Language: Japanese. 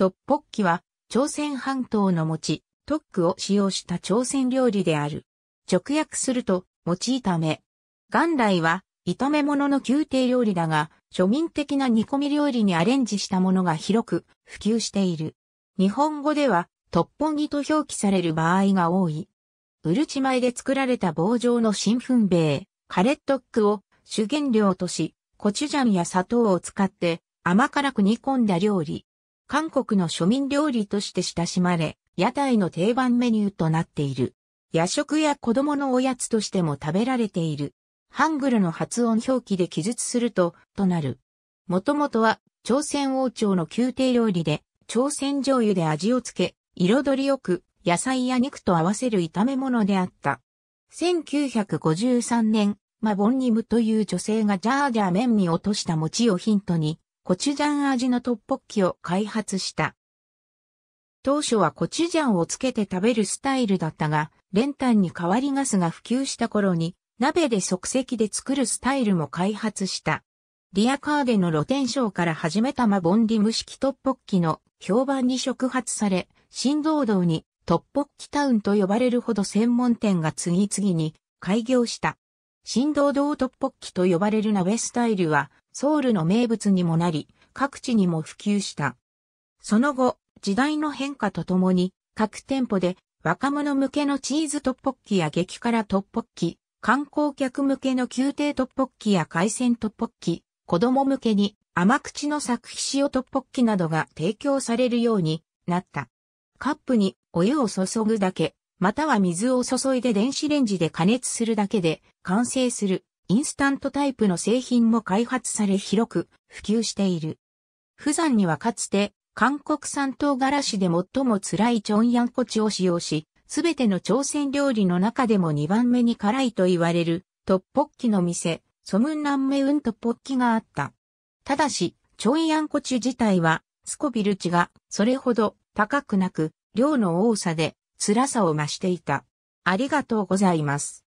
トッポッキは、朝鮮半島の餅、トックを使用した朝鮮料理である。直訳すると、餅炒め。元来は、炒め物の宮廷料理だが、庶民的な煮込み料理にアレンジしたものが広く普及している。日本語では、トッポギと表記される場合が多い。うるち米で作られた棒状の新粉米、カレットックを主原料とし、コチュジャンや砂糖を使って甘辛く煮込んだ料理。韓国の庶民料理として親しまれ、屋台の定番メニューとなっている。夜食や子供のおやつとしても食べられている。ハングルの発音表記で記述すると、となる。もともとは、朝鮮王朝の宮廷料理で、朝鮮醤油で味をつけ、彩りよく、野菜や肉と合わせる炒め物であった。1953年、マボンニムという女性がジャージャー麺に落とした餅をヒントに、コチュジャン味のトッポッキを開発した。当初はコチュジャンをつけて食べるスタイルだったが、練炭に代わりガスが普及した頃に、鍋で即席で作るスタイルも開発した。リアカーでの露天商から始めたマボンリム式トッポッキの評判に触発され、新堂堂にトッポッキタウンと呼ばれるほど専門店が次々に開業した。新堂堂トッポッキと呼ばれる鍋スタイルは、ソウルの名物にもなり、各地にも普及した。その後、時代の変化とともに、各店舗で若者向けのチーズトッポッキや激辛トッポッキ、観光客向けの宮廷トッポッキや海鮮トッポッキ、子供向けに甘口の作皮塩トッポッキなどが提供されるようになった。カップにお湯を注ぐだけ、または水を注いで電子レンジで加熱するだけで完成するインスタントタイプの製品も開発され広く普及している。釜山にはかつて韓国産唐辛子で最も辛いチョンヤンコチを使用し、すべての朝鮮料理の中でも2番目に辛いと言われるトッポッキの店、ソムンンメウントッポッキがあった。ただし、チョンヤンコチ自体はスコビル値がそれほど高くなく、量の多さで辛さを増していた。ありがとうございます。